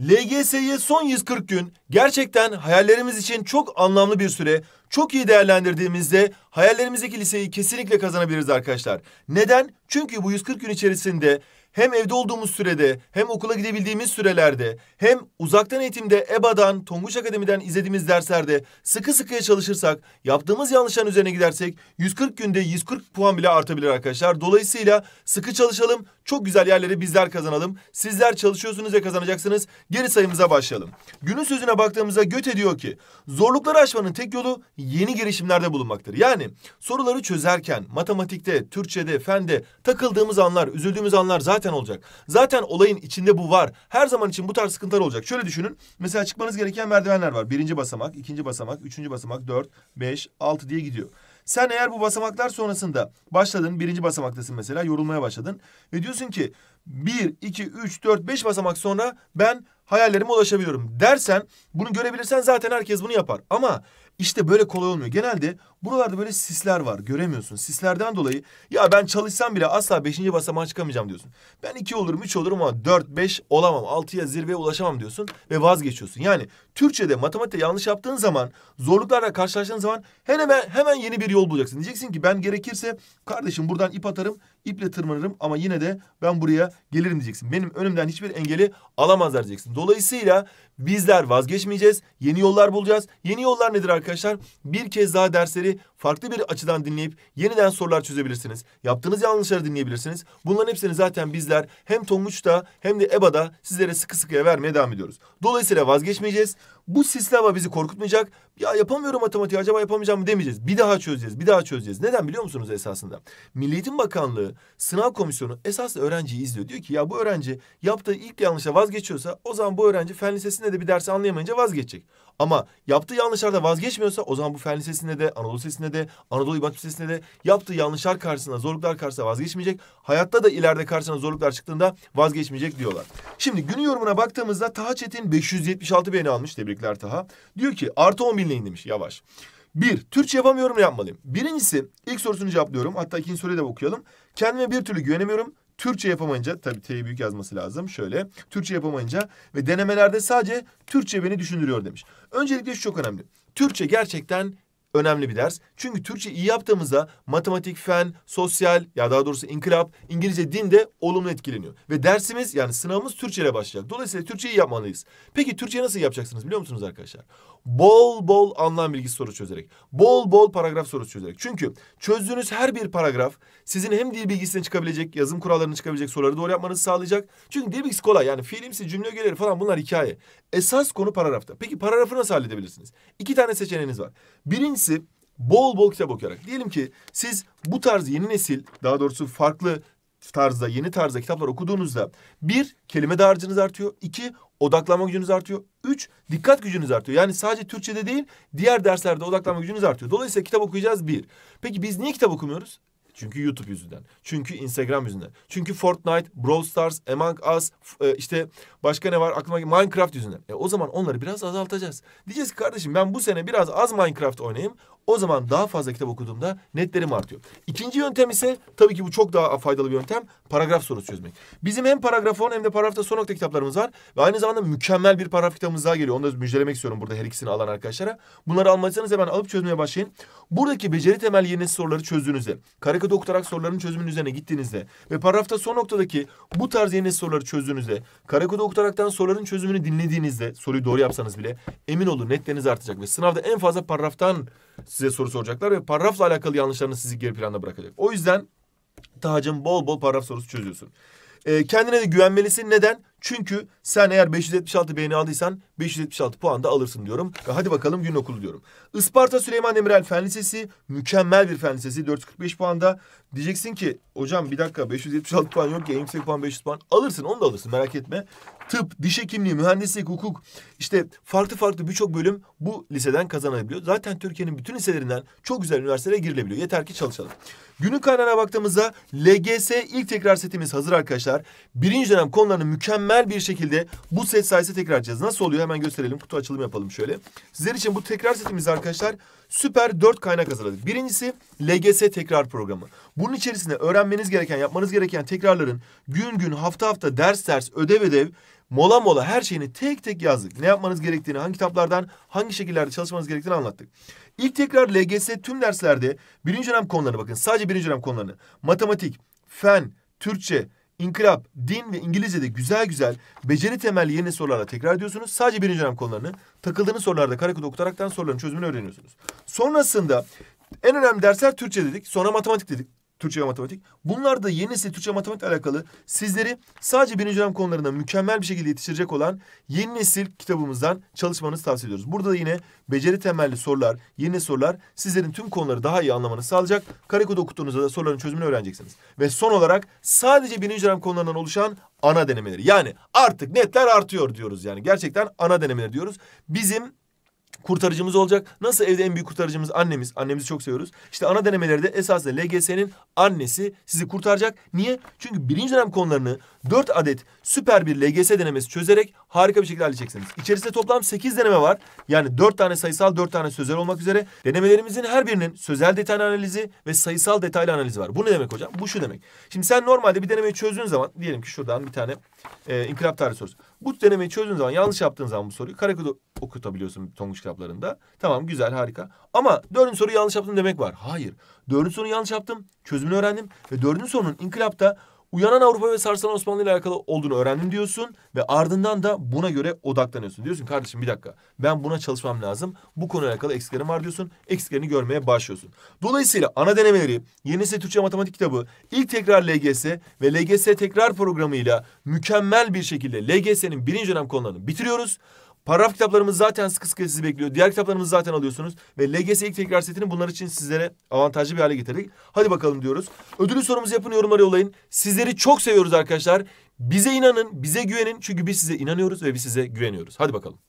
LGS'ye son 140 gün gerçekten hayallerimiz için çok anlamlı bir süre. Çok iyi değerlendirdiğimizde hayallerimizdeki liseyi kesinlikle kazanabiliriz arkadaşlar. Neden? Çünkü bu 140 gün içerisinde hem evde olduğumuz sürede hem okula gidebildiğimiz sürelerde hem uzaktan eğitimde EBA'dan, Tonguç Akademi'den izlediğimiz derslerde sıkı sıkıya çalışırsak, yaptığımız yanlışların üzerine gidersek 140 günde 140 puan bile artabilir arkadaşlar. Dolayısıyla sıkı çalışalım, çok güzel yerleri bizler kazanalım. Sizler çalışıyorsunuz ve kazanacaksınız. Geri sayımıza başlayalım. Günün sözüne baktığımızda Göte diyor ki zorlukları aşmanın tek yolu yeni girişimlerde bulunmaktır. Yani soruları çözerken matematikte, Türkçede, fende takıldığımız anlar, üzüldüğümüz anlar zaten Zaten olacak. Zaten olayın içinde bu var. Her zaman için bu tarz sıkıntılar olacak. Şöyle düşünün. Mesela çıkmanız gereken merdivenler var. Birinci basamak, ikinci basamak, üçüncü basamak, dört, beş, altı diye gidiyor. Sen eğer bu basamaklar sonrasında başladın, birinci basamaktasın mesela, yorulmaya başladın. Ve diyorsun ki bir, iki, üç, dört, beş basamak sonra ben hayallerime ulaşabiliyorum dersen, bunu görebilirsen zaten herkes bunu yapar. Ama işte böyle kolay olmuyor. Genelde Buralarda böyle sisler var. Göremiyorsun. Sislerden dolayı ya ben çalışsam bile asla beşinci basamağa çıkamayacağım diyorsun. Ben iki olurum, üç olurum ama dört, beş olamam. Altıya zirveye ulaşamam diyorsun ve vazgeçiyorsun. Yani Türkçe'de matematikte yanlış yaptığın zaman zorluklarla karşılaştığın zaman hemen hemen yeni bir yol bulacaksın. Diyeceksin ki ben gerekirse kardeşim buradan ip atarım, iple tırmanırım ama yine de ben buraya gelirim diyeceksin. Benim önümden hiçbir engeli alamazlar diyeceksin. Dolayısıyla bizler vazgeçmeyeceğiz. Yeni yollar bulacağız. Yeni yollar nedir arkadaşlar? Bir kez daha dersleri voulez, farklı bir açıdan dinleyip yeniden sorular çözebilirsiniz. Yaptığınız yanlışları dinleyebilirsiniz. Bunların hepsini zaten bizler hem Tonguç'ta hem de EBA'da sizlere sıkı sıkıya vermeye devam ediyoruz. Dolayısıyla vazgeçmeyeceğiz. Bu sistem bizi korkutmayacak. Ya yapamıyorum matematiği acaba yapamayacağım mı demeyeceğiz. Bir daha çözeceğiz, bir daha çözeceğiz. Neden biliyor musunuz esasında? Milli Eğitim Bakanlığı sınav komisyonu esasında öğrenciyi izliyor. Diyor ki ya bu öğrenci yaptığı ilk yanlışa vazgeçiyorsa o zaman bu öğrenci fen lisesinde de bir dersi anlayamayınca vazgeçecek. Ama yaptığı yanlışlarda vazgeçmiyorsa o zaman bu fen lisesinde de Anadolu Lisesi'nde sitesinde de Anadolu İBATP sitesinde de yaptığı yanlışlar karşısında zorluklar karşısında vazgeçmeyecek. Hayatta da ileride karşısına zorluklar çıktığında vazgeçmeyecek diyorlar. Şimdi günü yorumuna baktığımızda Taha Çetin 576 beğeni almış. Tebrikler Taha. Diyor ki artı 10 binleyin demiş yavaş. Bir, Türkçe yapamıyorum ne yapmalıyım? Birincisi ilk sorusunu cevaplıyorum. Hatta ikinci soruyu da okuyalım. Kendime bir türlü güvenemiyorum. Türkçe yapamayınca tabii T'yi büyük yazması lazım şöyle. Türkçe yapamayınca ve denemelerde sadece Türkçe beni düşündürüyor demiş. Öncelikle şu çok önemli. Türkçe gerçekten önemli bir ders. Çünkü Türkçe iyi yaptığımızda matematik, fen, sosyal ya daha doğrusu inkılap, İngilizce, din de olumlu etkileniyor. Ve dersimiz yani sınavımız Türkçe ile başlayacak. Dolayısıyla Türkçeyi yapmalıyız. Peki Türkçe nasıl yapacaksınız biliyor musunuz arkadaşlar? Bol bol anlam bilgisi sorusu çözerek. Bol bol paragraf sorusu çözerek. Çünkü çözdüğünüz her bir paragraf sizin hem dil bilgisine çıkabilecek, yazım kurallarına çıkabilecek soruları doğru yapmanızı sağlayacak. Çünkü dil bilgisi kolay. Yani fiilimsi, cümle ögeleri falan bunlar hikaye. Esas konu paragrafta. Peki paragrafı nasıl halledebilirsiniz? İki tane seçeneğiniz var. Birinci Birincisi bol bol kitap okuyarak. Diyelim ki siz bu tarz yeni nesil daha doğrusu farklı tarzda yeni tarzda kitaplar okuduğunuzda bir kelime dağarcığınız artıyor. iki odaklanma gücünüz artıyor. Üç dikkat gücünüz artıyor. Yani sadece Türkçe'de değil diğer derslerde odaklanma gücünüz artıyor. Dolayısıyla kitap okuyacağız bir. Peki biz niye kitap okumuyoruz? Çünkü YouTube yüzünden. Çünkü Instagram yüzünden. Çünkü Fortnite, Brawl Stars, Among Us e, işte başka ne var aklıma Minecraft yüzünden. E o zaman onları biraz azaltacağız. Diyeceğiz ki kardeşim ben bu sene biraz az Minecraft oynayayım. O zaman daha fazla kitap okuduğumda netlerim artıyor. İkinci yöntem ise tabii ki bu çok daha faydalı bir yöntem. Paragraf sorusu çözmek. Bizim hem paragraf 10 hem de paragrafta son nokta kitaplarımız var. Ve aynı zamanda mükemmel bir paragraf kitabımız daha geliyor. Onu da müjdelemek istiyorum burada her ikisini alan arkadaşlara. Bunları almadıysanız hemen alıp çözmeye başlayın. Buradaki beceri temel yerine soruları çözdüğünüzde karikatür arkada okutarak soruların çözümünün üzerine gittiğinizde ve paragrafta son noktadaki bu tarz yeni soruları çözdüğünüzde karakoda okutaraktan soruların çözümünü dinlediğinizde soruyu doğru yapsanız bile emin olun netleriniz artacak ve sınavda en fazla paragraftan size soru soracaklar ve paragrafla alakalı yanlışlarını sizi geri planda bırakacak. O yüzden tacım bol bol paragraf sorusu çözüyorsun. E, kendine de güvenmelisin. Neden? Çünkü sen eğer 576 beğeni aldıysan 576 puan da alırsın diyorum. Ve hadi bakalım gün okulu diyorum. Isparta Süleyman Demirel Fen Lisesi mükemmel bir fen lisesi 445 puanda. Diyeceksin ki hocam bir dakika 576 puan yok ki en yüksek puan 500 puan. Alırsın onu da alırsın merak etme tıp, diş hekimliği, mühendislik, hukuk işte farklı farklı birçok bölüm bu liseden kazanabiliyor. Zaten Türkiye'nin bütün liselerinden çok güzel üniversitelere girilebiliyor. Yeter ki çalışalım. Günün kaynağına baktığımızda LGS ilk tekrar setimiz hazır arkadaşlar. Birinci dönem konularını mükemmel bir şekilde bu set sayesinde tekrar edeceğiz. Nasıl oluyor hemen gösterelim. Kutu açılımı yapalım şöyle. Sizler için bu tekrar setimiz arkadaşlar süper dört kaynak hazırladık. Birincisi LGS tekrar programı. Bunun içerisinde öğrenmeniz gereken, yapmanız gereken tekrarların gün gün, hafta hafta, ders ders, ödev ödev mola mola her şeyini tek tek yazdık. Ne yapmanız gerektiğini, hangi kitaplardan, hangi şekillerde çalışmanız gerektiğini anlattık. İlk tekrar LGS tüm derslerde birinci dönem konularını bakın. Sadece birinci dönem konularını. Matematik, fen, Türkçe, inkılap, din ve İngilizce'de güzel güzel beceri temelli yeni sorularla tekrar ediyorsunuz. Sadece birinci dönem konularını takıldığınız sorularda karakod okutaraktan soruların çözümünü öğreniyorsunuz. Sonrasında en önemli dersler Türkçe dedik. Sonra matematik dedik. Türkçe ve matematik. Bunlar da yeni nesil Türkçe Matematik alakalı sizleri sadece birinci dönem konularına mükemmel bir şekilde yetiştirecek olan yeni nesil kitabımızdan çalışmanızı tavsiye ediyoruz. Burada da yine beceri temelli sorular, yeni sorular sizlerin tüm konuları daha iyi anlamanızı sağlayacak. Karekoda okuttuğunuzda da soruların çözümünü öğreneceksiniz. Ve son olarak sadece birinci dönem konularından oluşan ana denemeleri. Yani artık netler artıyor diyoruz yani. Gerçekten ana denemeleri diyoruz. Bizim kurtarıcımız olacak. Nasıl evde en büyük kurtarıcımız annemiz. Annemizi çok seviyoruz. İşte ana denemelerde esasında LGS'nin annesi sizi kurtaracak. Niye? Çünkü birinci dönem konularını dört adet süper bir LGS denemesi çözerek harika bir şekilde halledeceksiniz. İçerisinde toplam 8 deneme var. Yani 4 tane sayısal, 4 tane sözel olmak üzere denemelerimizin her birinin sözel detay analizi ve sayısal detaylı analizi var. Bu ne demek hocam? Bu şu demek. Şimdi sen normalde bir denemeyi çözdüğün zaman diyelim ki şuradan bir tane e, inkılap tarihi sorusu. Bu denemeyi çözdüğün zaman yanlış yaptığın zaman bu soruyu karakodu okutabiliyorsun Tonguç kitaplarında. Tamam güzel harika. Ama dördüncü soruyu yanlış yaptım demek var. Hayır. Dördüncü soruyu yanlış yaptım. Çözümünü öğrendim. Ve dördüncü sorunun inkılapta uyanan Avrupa ve sarsılan Osmanlı ile alakalı olduğunu öğrendim diyorsun ve ardından da buna göre odaklanıyorsun. Diyorsun kardeşim bir dakika ben buna çalışmam lazım. Bu konuyla alakalı eksiklerim var diyorsun. Eksiklerini görmeye başlıyorsun. Dolayısıyla ana denemeleri, Yeni Nesil Türkçe Matematik kitabı, ilk tekrar LGS ve LGS tekrar programıyla mükemmel bir şekilde LGS'nin birinci dönem konularını bitiriyoruz. Paragraf kitaplarımız zaten sıkı sıkı sizi bekliyor. Diğer kitaplarımızı zaten alıyorsunuz. Ve LGS ilk tekrar setini bunlar için sizlere avantajlı bir hale getirdik. Hadi bakalım diyoruz. Ödülü sorumuzu yapın yorumlara yollayın. Sizleri çok seviyoruz arkadaşlar. Bize inanın, bize güvenin. Çünkü biz size inanıyoruz ve biz size güveniyoruz. Hadi bakalım.